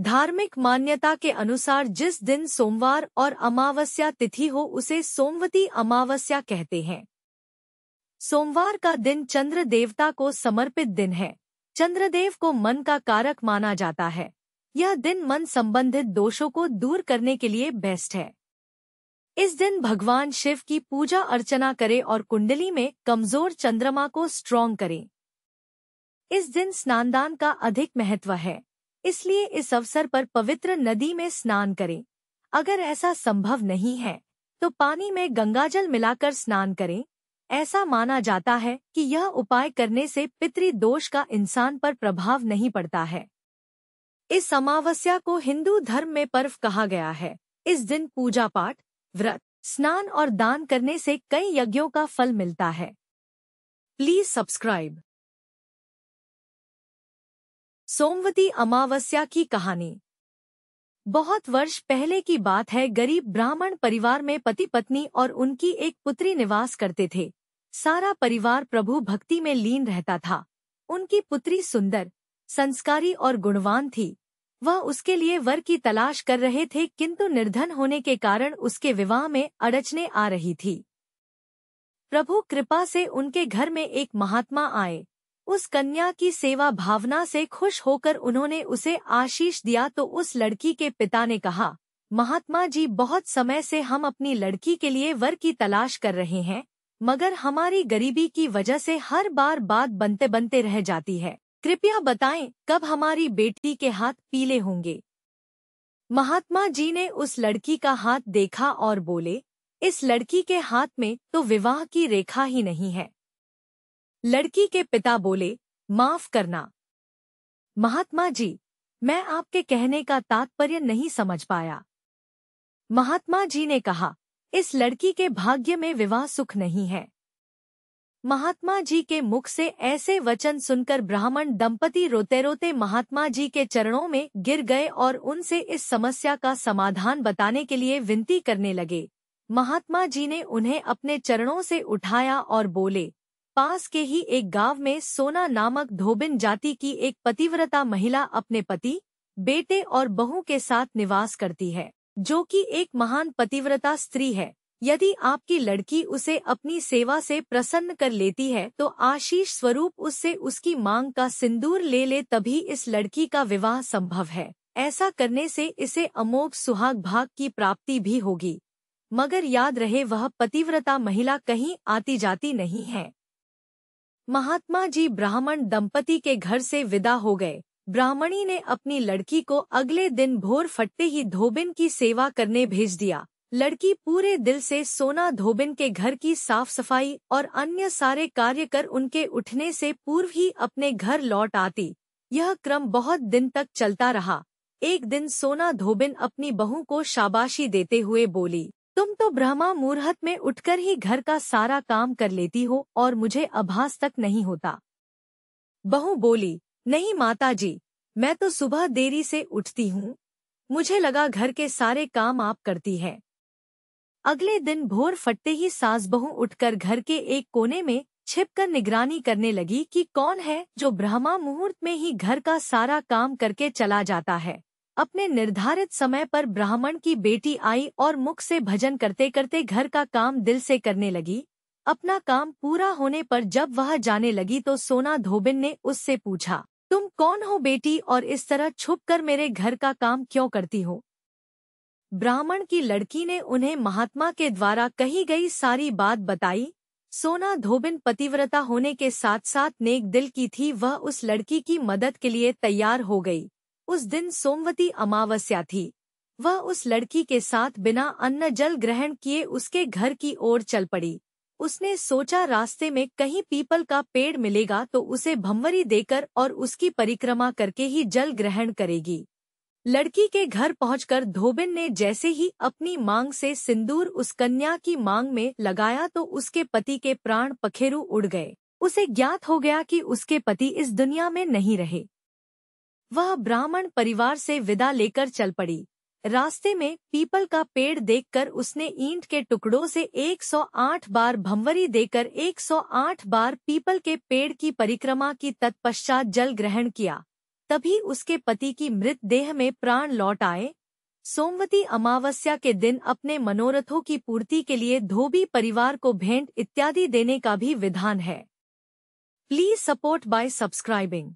धार्मिक मान्यता के अनुसार जिस दिन सोमवार और अमावस्या तिथि हो उसे सोमवती अमावस्या कहते हैं सोमवार का दिन चंद्र देवता को समर्पित दिन है चंद्रदेव को मन का कारक माना जाता है यह दिन मन संबंधित दोषों को दूर करने के लिए बेस्ट है इस दिन भगवान शिव की पूजा अर्चना करें और कुंडली में कमजोर चंद्रमा को स्ट्रॉन्ग करें इस दिन स्नानदान का अधिक महत्व है इसलिए इस अवसर पर पवित्र नदी में स्नान करें अगर ऐसा संभव नहीं है तो पानी में गंगाजल मिलाकर स्नान करें ऐसा माना जाता है कि यह उपाय करने से पितृ दोष का इंसान पर प्रभाव नहीं पड़ता है इस अमावस्या को हिंदू धर्म में पर्व कहा गया है इस दिन पूजा पाठ व्रत स्नान और दान करने से कई यज्ञों का फल मिलता है प्लीज सब्सक्राइब सोमवती अमावस्या की कहानी बहुत वर्ष पहले की बात है गरीब ब्राह्मण परिवार में पति पत्नी और उनकी एक पुत्री निवास करते थे सारा परिवार प्रभु भक्ति में लीन रहता था उनकी पुत्री सुंदर संस्कारी और गुणवान थी वह उसके लिए वर की तलाश कर रहे थे किंतु निर्धन होने के कारण उसके विवाह में अड़चने आ रही थी प्रभु कृपा से उनके घर में एक महात्मा आए उस कन्या की सेवा भावना से खुश होकर उन्होंने उसे आशीष दिया तो उस लड़की के पिता ने कहा महात्मा जी बहुत समय से हम अपनी लड़की के लिए वर की तलाश कर रहे हैं मगर हमारी गरीबी की वजह से हर बार बात बनते बनते रह जाती है कृपया बताएं कब हमारी बेटी के हाथ पीले होंगे महात्मा जी ने उस लड़की का हाथ देखा और बोले इस लड़की के हाथ में तो विवाह की रेखा ही नहीं है लड़की के पिता बोले माफ करना महात्मा जी मैं आपके कहने का तात्पर्य नहीं समझ पाया महात्मा जी ने कहा इस लड़की के भाग्य में विवाह सुख नहीं है महात्मा जी के मुख से ऐसे वचन सुनकर ब्राह्मण दंपति रोते रोते महात्मा जी के चरणों में गिर गए और उनसे इस समस्या का समाधान बताने के लिए विनती करने लगे महात्मा जी ने उन्हें अपने चरणों से उठाया और बोले पास के ही एक गांव में सोना नामक धोबिन जाति की एक पतिव्रता महिला अपने पति बेटे और बहू के साथ निवास करती है जो कि एक महान पतिव्रता स्त्री है यदि आपकी लड़की उसे अपनी सेवा से प्रसन्न कर लेती है तो आशीष स्वरूप उससे उसकी मांग का सिंदूर ले ले तभी इस लड़की का विवाह संभव है ऐसा करने से इसे अमोघ सुहाग भाग की प्राप्ति भी होगी मगर याद रहे वह पतिव्रता महिला कहीं आती जाती नहीं है महात्मा जी ब्राह्मण दंपति के घर से विदा हो गए ब्राह्मणी ने अपनी लड़की को अगले दिन भोर फटते ही धोबिन की सेवा करने भेज दिया लड़की पूरे दिल से सोना धोबिन के घर की साफ सफाई और अन्य सारे कार्य कर उनके उठने से पूर्व ही अपने घर लौट आती यह क्रम बहुत दिन तक चलता रहा एक दिन सोना धोबिन अपनी बहू को शाबाशी देते हुए बोली तुम तो ब्रह्मा मूर्हत में उठकर ही घर का सारा काम कर लेती हो और मुझे आभास तक नहीं होता बहू बोली नहीं माता जी मैं तो सुबह देरी से उठती हूँ मुझे लगा घर के सारे काम आप करती है अगले दिन भोर फटते ही सास बहू उठकर घर के एक कोने में छिपकर निगरानी करने लगी कि कौन है जो ब्रह्मा मुहूर्त में ही घर का सारा काम करके चला जाता है अपने निर्धारित समय पर ब्राह्मण की बेटी आई और मुख से भजन करते करते घर का काम दिल से करने लगी अपना काम पूरा होने पर जब वह जाने लगी तो सोना धोबिन ने उससे पूछा तुम कौन हो बेटी और इस तरह छुपकर मेरे घर का काम क्यों करती हो ब्राह्मण की लड़की ने उन्हें महात्मा के द्वारा कही गई सारी बात बताई सोना धोबिन पतिव्रता होने के साथ साथ नेक दिल की थी वह उस लड़की की मदद के लिए तैयार हो गई उस दिन सोमवती अमावस्या थी वह उस लड़की के साथ बिना अन्न जल ग्रहण किए उसके घर की ओर चल पड़ी उसने सोचा रास्ते में कहीं पीपल का पेड़ मिलेगा तो उसे भंवरी देकर और उसकी परिक्रमा करके ही जल ग्रहण करेगी लड़की के घर पहुंचकर धोबिन ने जैसे ही अपनी मांग से सिंदूर उस कन्या की मांग में लगाया तो उसके पति के प्राण पखेरु उड़ गए उसे ज्ञात हो गया कि उसके पति इस दुनिया में नहीं रहे वह ब्राह्मण परिवार से विदा लेकर चल पड़ी रास्ते में पीपल का पेड़ देखकर उसने ईंट के टुकड़ों से 108 बार भंवरी देकर 108 बार पीपल के पेड़ की परिक्रमा की तत्पश्चात जल ग्रहण किया तभी उसके पति की मृत देह में प्राण लौट आए सोमवती अमावस्या के दिन अपने मनोरथों की पूर्ति के लिए धोबी परिवार को भेंट इत्यादि देने का भी विधान है प्लीज सपोर्ट बाय सब्सक्राइबिंग